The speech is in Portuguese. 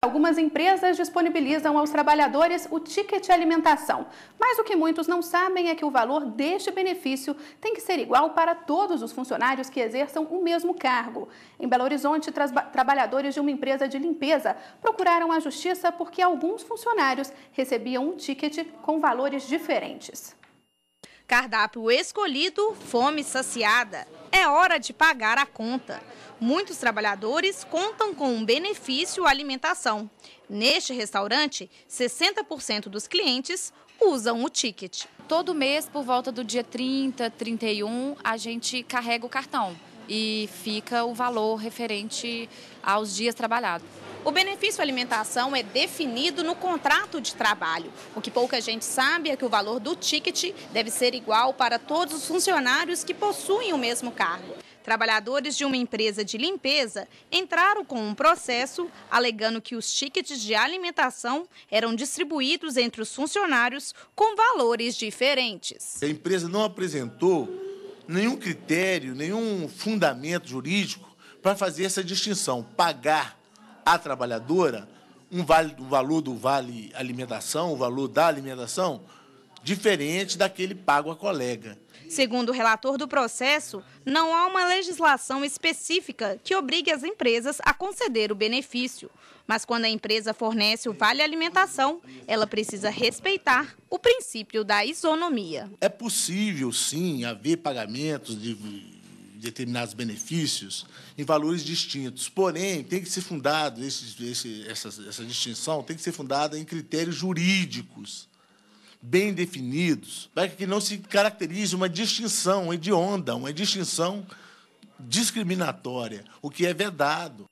Algumas empresas disponibilizam aos trabalhadores o ticket alimentação, mas o que muitos não sabem é que o valor deste benefício tem que ser igual para todos os funcionários que exerçam o mesmo cargo. Em Belo Horizonte, tra trabalhadores de uma empresa de limpeza procuraram a justiça porque alguns funcionários recebiam um ticket com valores diferentes. Cardápio escolhido, fome saciada. É hora de pagar a conta. Muitos trabalhadores contam com um benefício alimentação. Neste restaurante, 60% dos clientes usam o ticket. Todo mês, por volta do dia 30, 31, a gente carrega o cartão e fica o valor referente aos dias trabalhados. O benefício alimentação é definido no contrato de trabalho. O que pouca gente sabe é que o valor do ticket deve ser igual para todos os funcionários que possuem o mesmo cargo. Trabalhadores de uma empresa de limpeza entraram com um processo alegando que os tickets de alimentação eram distribuídos entre os funcionários com valores diferentes. A empresa não apresentou nenhum critério, nenhum fundamento jurídico para fazer essa distinção, pagar à trabalhadora um, vale, um valor do vale alimentação, o valor da alimentação, diferente daquele pago a colega. Segundo o relator do processo, não há uma legislação específica que obrigue as empresas a conceder o benefício. Mas quando a empresa fornece o vale alimentação, ela precisa respeitar o princípio da isonomia. É possível, sim, haver pagamentos de determinados benefícios em valores distintos. Porém, tem que ser fundado, esse, esse, essa, essa distinção tem que ser fundada em critérios jurídicos bem definidos, para que não se caracterize uma distinção hedionda, uma distinção discriminatória, o que é vedado.